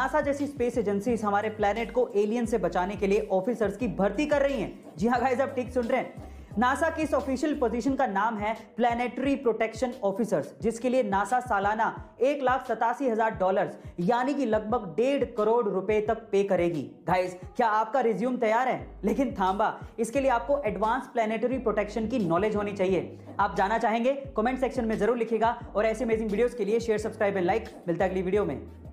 NASA जैसी space agency हमारे planet को एलियन से बचाने के लिए ऑफिसर्स की भर्ती कर रही हैं जी हाँ गाइज आप ठीक सुन रहे हैं नासा की इस ऑफिशियल पोजीशन का नाम है प्लेनेटरी प्रोटेक्शन ऑफिसर्स जिसके लिए नासा सालाना एक लाख सतासी हजार डॉलर यानी कि लगभग डेढ़ करोड़ रुपए तक पे करेगी गाइस क्या आपका रिज्यूम तैयार है लेकिन थाम्बा इसके लिए आपको एडवांस प्लेनेटरी प्रोटेक्शन की नॉलेज होनी चाहिए आप जाना चाहेंगे कॉमेंट सेक्शन में जरूर लिखेगा और ऐसे अमेजिंग वीडियो के लिए शेयर सब्सक्राइब एंड लाइक मिलता है अगली वीडियो में